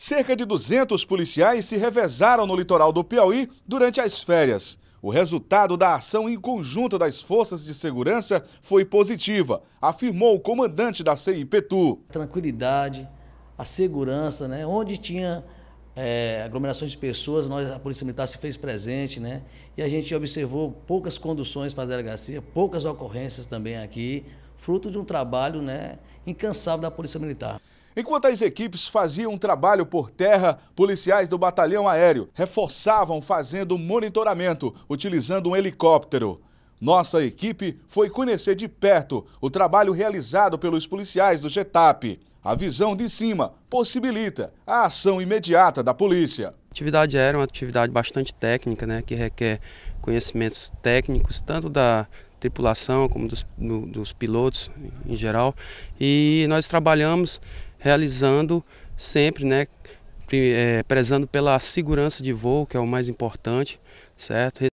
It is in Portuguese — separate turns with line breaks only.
Cerca de 200 policiais se revezaram no litoral do Piauí durante as férias. O resultado da ação em conjunto das forças de segurança foi positiva, afirmou o comandante da CIPTU. Tranquilidade, a segurança,
né? onde tinha é, aglomerações de pessoas, nós, a Polícia Militar se fez presente, né? e a gente observou poucas conduções para a delegacia, poucas ocorrências também aqui, fruto de um trabalho né, incansável da Polícia Militar.
Enquanto as equipes faziam trabalho por terra, policiais do batalhão aéreo reforçavam fazendo monitoramento, utilizando um helicóptero. Nossa equipe foi conhecer de perto o trabalho realizado pelos policiais do GETAP. A visão de cima possibilita a ação imediata da polícia. A
atividade aérea é uma atividade bastante técnica, né, que requer conhecimentos técnicos, tanto da tripulação como dos, do, dos pilotos em geral. E nós trabalhamos realizando sempre, né, eh, prezando pela segurança de voo, que é o mais importante, certo?